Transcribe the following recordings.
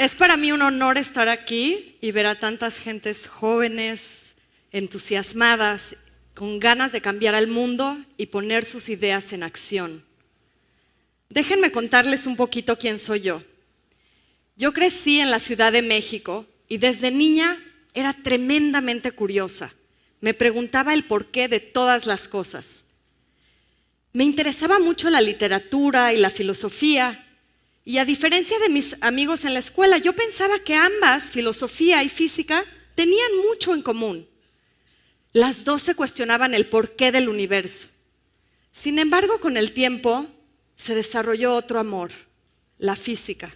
Es para mí un honor estar aquí y ver a tantas gentes jóvenes, entusiasmadas, con ganas de cambiar al mundo y poner sus ideas en acción. Déjenme contarles un poquito quién soy yo. Yo crecí en la Ciudad de México y desde niña era tremendamente curiosa. Me preguntaba el porqué de todas las cosas. Me interesaba mucho la literatura y la filosofía y a diferencia de mis amigos en la escuela, yo pensaba que ambas, filosofía y física, tenían mucho en común. Las dos se cuestionaban el porqué del universo. Sin embargo, con el tiempo se desarrolló otro amor, la física.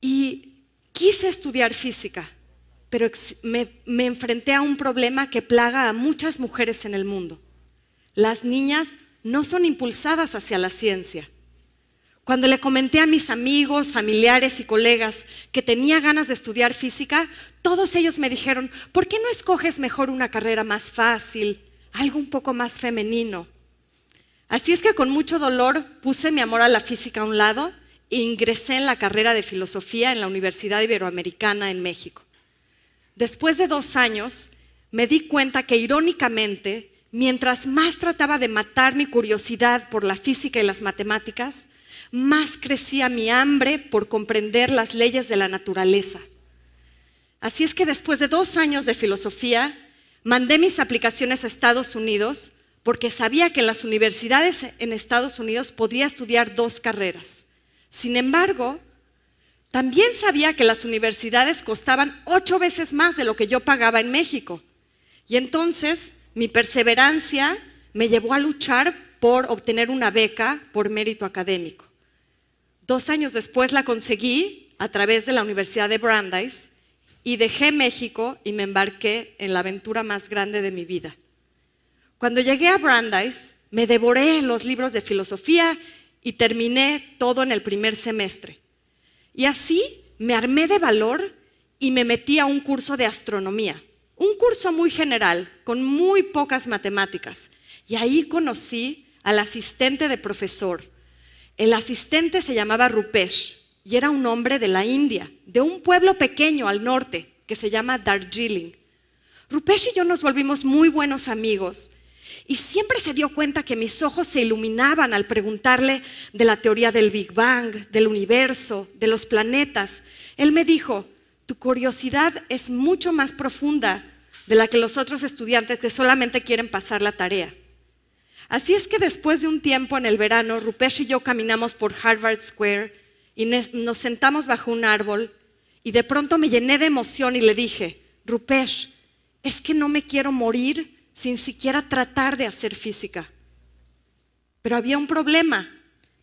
Y quise estudiar física, pero me, enfrenté a un problema que plaga a muchas mujeres en el mundo. Las niñas no son impulsadas hacia la ciencia. Cuando le comenté a mis amigos, familiares y colegas que tenía ganas de estudiar física, todos ellos me dijeron, ¿por qué no escoges mejor una carrera más fácil, algo un poco más femenino? Así es que con mucho dolor puse mi amor a la física a un lado e ingresé en la carrera de filosofía en la Universidad Iberoamericana en México. Después de dos años, me di cuenta que irónicamente, mientras más trataba de matar mi curiosidad por la física y las matemáticas, más crecía mi hambre por comprender las leyes de la naturaleza. Así es que después de dos años de filosofía, mandé mis aplicaciones a Estados Unidos porque sabía que en las universidades en Estados Unidos podría estudiar dos carreras. Sin embargo, también sabía que las universidades costaban ocho veces más de lo que yo pagaba en México. Y entonces mi perseverancia me llevó a luchar por obtener una beca por mérito académico. Dos años después la conseguí a través de la Universidad de Brandeis y dejé México y me embarqué en la aventura más grande de mi vida. Cuando llegué a Brandeis, me devoré los libros de filosofía y terminé todo en el primer semestre. Y así me armé de valor y me metí a un curso de astronomía, un curso muy general, con muy pocas matemáticas. Y ahí conocí al asistente de profesor, el asistente se llamaba Rupesh y era un hombre de la India, de un pueblo pequeño al norte que se llama Darjeeling. Rupesh y yo nos volvimos muy buenos amigos y siempre se dio cuenta que mis ojos se iluminaban al preguntarle de la teoría del Big Bang, del universo, de los planetas. Él me dijo, tu curiosidad es mucho más profunda de la que los otros estudiantes que solamente quieren pasar la tarea. Así es que después de un tiempo en el verano, Rupesh y yo caminamos por Harvard Square y nos sentamos bajo un árbol y de pronto me llené de emoción y le dije, Rupesh, es que no me quiero morir sin siquiera tratar de hacer física. Pero había un problema.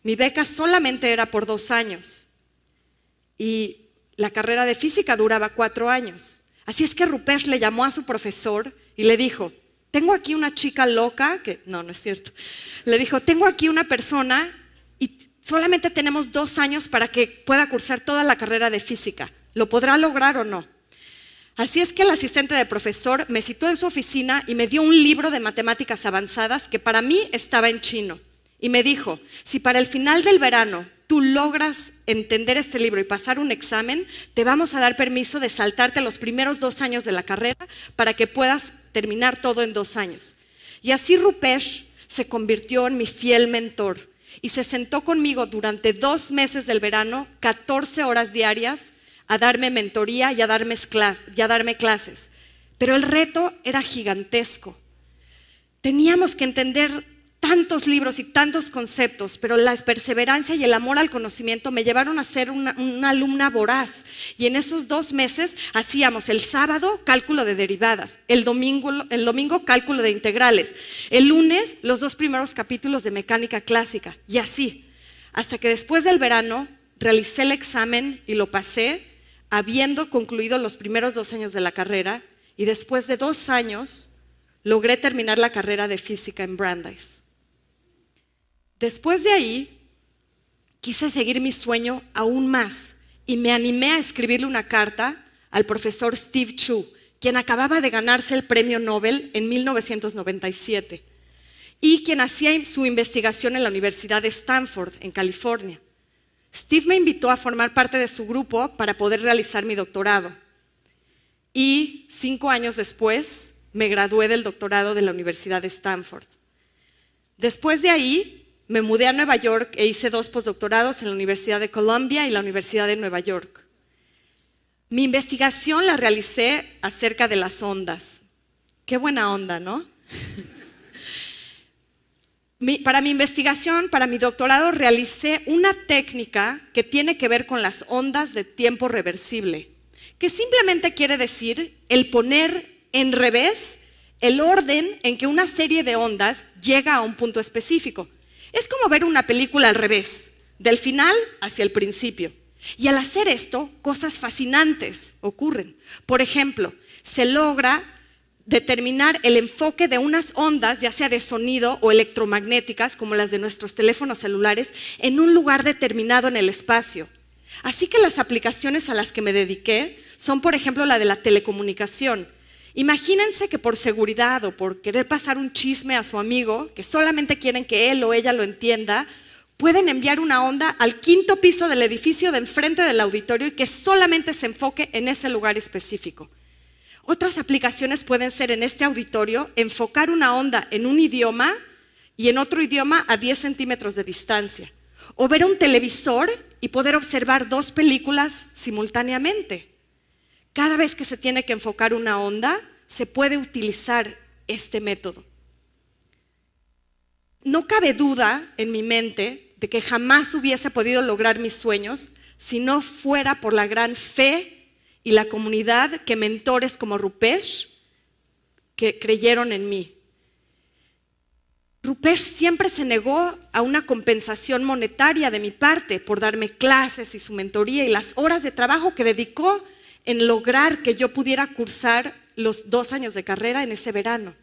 Mi beca solamente era por dos años y la carrera de física duraba cuatro años. Así es que Rupesh le llamó a su profesor y le dijo, tengo aquí una chica loca, que no, no es cierto. Le dijo, tengo aquí una persona y solamente tenemos dos años para que pueda cursar toda la carrera de física. ¿Lo podrá lograr o no? Así es que el asistente de profesor me citó en su oficina y me dio un libro de matemáticas avanzadas que para mí estaba en chino. Y me dijo, si para el final del verano tú logras entender este libro y pasar un examen, te vamos a dar permiso de saltarte los primeros dos años de la carrera para que puedas terminar todo en dos años. Y así Rupesh se convirtió en mi fiel mentor y se sentó conmigo durante dos meses del verano, 14 horas diarias, a darme mentoría y darme, y a darme clases. Pero el reto era gigantesco. Teníamos que entender tantos libros y tantos conceptos, pero la perseverancia y el amor al conocimiento me llevaron a ser una, alumna voraz. Y en esos dos meses hacíamos el sábado cálculo de derivadas, el domingo, el domingo cálculo de integrales, el lunes los dos primeros capítulos de mecánica clásica, y así, hasta que después del verano realicé el examen y lo pasé, habiendo concluido los primeros dos años de la carrera, y después de dos años logré terminar la carrera de física en Brandeis. Después de ahí, quise seguir mi sueño aún más y me animé a escribirle una carta al profesor Steve Chu, quien acababa de ganarse el premio Nobel en 1997 y quien hacía su investigación en la Universidad de Stanford, en California. Steve me invitó a formar parte de su grupo para poder realizar mi doctorado. Y cinco años después me gradué del doctorado de la Universidad de Stanford. Después de ahí, me mudé a Nueva York e hice dos postdoctorados en la Universidad de Columbia y la Universidad de Nueva York. Mi investigación la realicé acerca de las ondas. Qué buena onda, ¿no? para mi investigación, para mi doctorado, realicé una técnica que tiene que ver con las ondas de tiempo reversible, que simplemente quiere decir el poner en revés el orden en que una serie de ondas llega a un punto específico. Es como ver una película al revés, del final hacia el principio. Y al hacer esto, cosas fascinantes ocurren. Por ejemplo, se logra determinar el enfoque de unas ondas, ya sea de sonido o electromagnéticas, como las de nuestros teléfonos celulares, en un lugar determinado en el espacio. Así que las aplicaciones a las que me dediqué son, por ejemplo, la de la telecomunicación, Imagínense que por seguridad o por querer pasar un chisme a su amigo, que solamente quieren que él o ella lo entienda, pueden enviar una onda al quinto piso del edificio de enfrente del auditorio y que solamente se enfoque en ese lugar específico. Otras aplicaciones pueden ser en este auditorio enfocar una onda en un idioma y en otro idioma a 10 centímetros de distancia. O ver un televisor y poder observar dos películas simultáneamente cada vez que se tiene que enfocar una onda, se puede utilizar este método. No cabe duda en mi mente de que jamás hubiese podido lograr mis sueños si no fuera por la gran fe y la comunidad que mentores como Rupesh que creyeron en mí. Rupesh siempre se negó a una compensación monetaria de mi parte por darme clases y su mentoría y las horas de trabajo que dedicó en lograr que yo pudiera cursar los dos años de carrera en ese verano.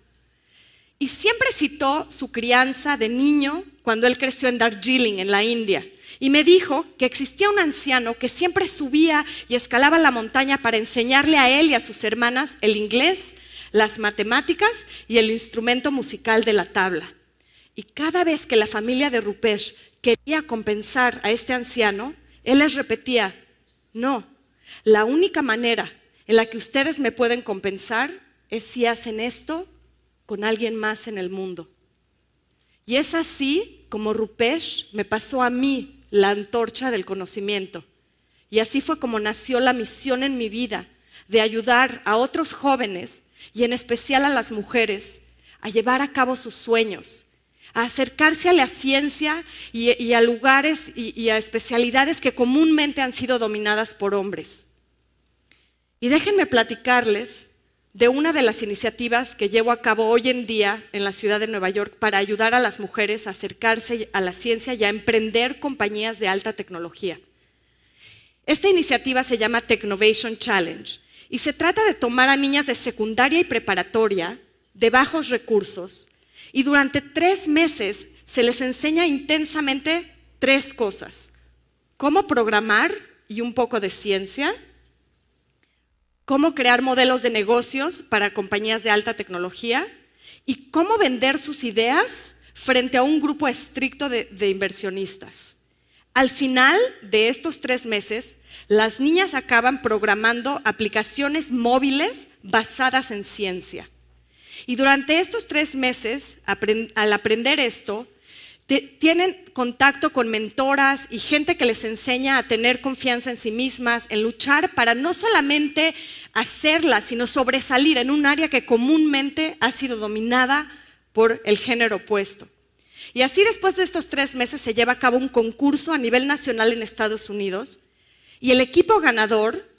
Y siempre citó su crianza de niño cuando él creció en Darjeeling, en la India. Y me dijo que existía un anciano que siempre subía y escalaba la montaña para enseñarle a él y a sus hermanas el inglés, las matemáticas y el instrumento musical de la tabla. Y cada vez que la familia de Rupesh quería compensar a este anciano, él les repetía, no, la única manera en la que ustedes me pueden compensar es si hacen esto con alguien más en el mundo. Y es así como Rupesh me pasó a mí la antorcha del conocimiento. Y así fue como nació la misión en mi vida de ayudar a otros jóvenes y en especial a las mujeres a llevar a cabo sus sueños, a acercarse a la ciencia y, a lugares y, y a especialidades que comúnmente han sido dominadas por hombres. Y déjenme platicarles de una de las iniciativas que llevo a cabo hoy en día en la ciudad de Nueva York para ayudar a las mujeres a acercarse a la ciencia y a emprender compañías de alta tecnología. Esta iniciativa se llama Technovation Challenge y se trata de tomar a niñas de secundaria y preparatoria de bajos recursos y durante tres meses se les enseña intensamente tres cosas. Cómo programar y un poco de ciencia. Cómo crear modelos de negocios para compañías de alta tecnología. Y cómo vender sus ideas frente a un grupo estricto de, inversionistas. Al final de estos tres meses, las niñas acaban programando aplicaciones móviles basadas en ciencia. Y durante estos tres meses, al aprender esto, tienen contacto con mentoras y gente que les enseña a tener confianza en sí mismas, en luchar para no solamente hacerla, sino sobresalir en un área que comúnmente ha sido dominada por el género opuesto. Y así después de estos tres meses se lleva a cabo un concurso a nivel nacional en Estados Unidos y el equipo ganador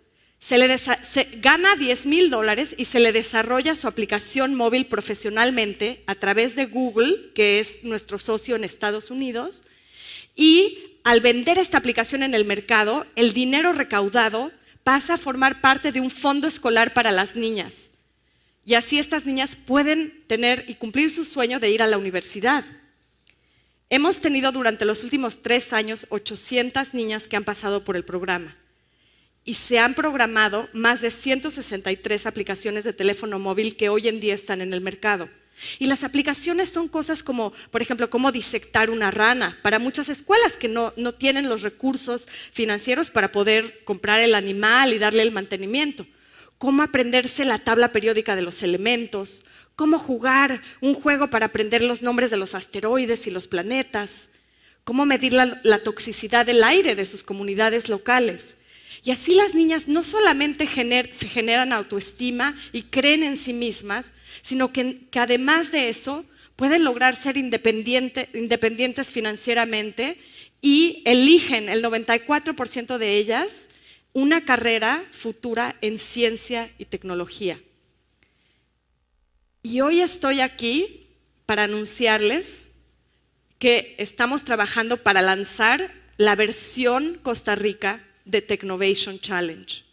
se gana 10 mil dólares y se le desarrolla su aplicación móvil profesionalmente a través de Google, que es nuestro socio en Estados Unidos. Y al vender esta aplicación en el mercado, el dinero recaudado pasa a formar parte de un fondo escolar para las niñas. Y así estas niñas pueden tener y cumplir su sueño de ir a la universidad. Hemos tenido durante los últimos tres años 800 niñas que han pasado por el programa y se han programado más de 163 aplicaciones de teléfono móvil que hoy en día están en el mercado. Y las aplicaciones son cosas como, por ejemplo, cómo disectar una rana para muchas escuelas que no, tienen los recursos financieros para poder comprar el animal y darle el mantenimiento. Cómo aprenderse la tabla periódica de los elementos, cómo jugar un juego para aprender los nombres de los asteroides y los planetas, cómo medir la toxicidad del aire de sus comunidades locales y así las niñas no solamente se generan autoestima y creen en sí mismas, sino que, además de eso pueden lograr ser independientes financieramente y eligen el 94% de ellas una carrera futura en ciencia y tecnología. Y hoy estoy aquí para anunciarles que estamos trabajando para lanzar la versión Costa Rica de Technovation Challenge.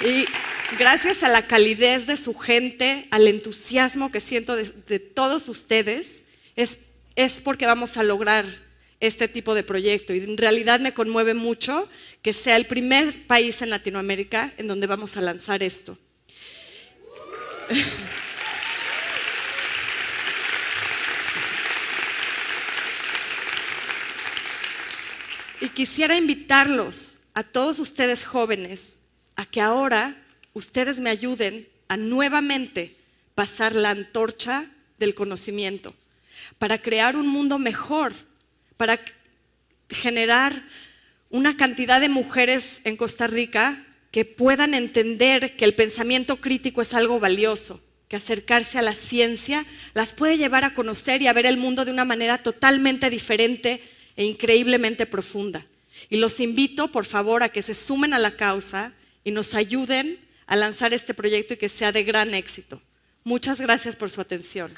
Y gracias a la calidez de su gente, al entusiasmo que siento de, de todos ustedes, es, es porque vamos a lograr este tipo de proyecto. Y en realidad me conmueve mucho que sea el primer país en Latinoamérica en donde vamos a lanzar esto. Y quisiera invitarlos a todos ustedes jóvenes a que ahora ustedes me ayuden a nuevamente pasar la antorcha del conocimiento para crear un mundo mejor para generar una cantidad de mujeres en Costa Rica que puedan entender que el pensamiento crítico es algo valioso, que acercarse a la ciencia las puede llevar a conocer y a ver el mundo de una manera totalmente diferente e increíblemente profunda. Y los invito, por favor, a que se sumen a la causa y nos ayuden a lanzar este proyecto y que sea de gran éxito. Muchas gracias por su atención.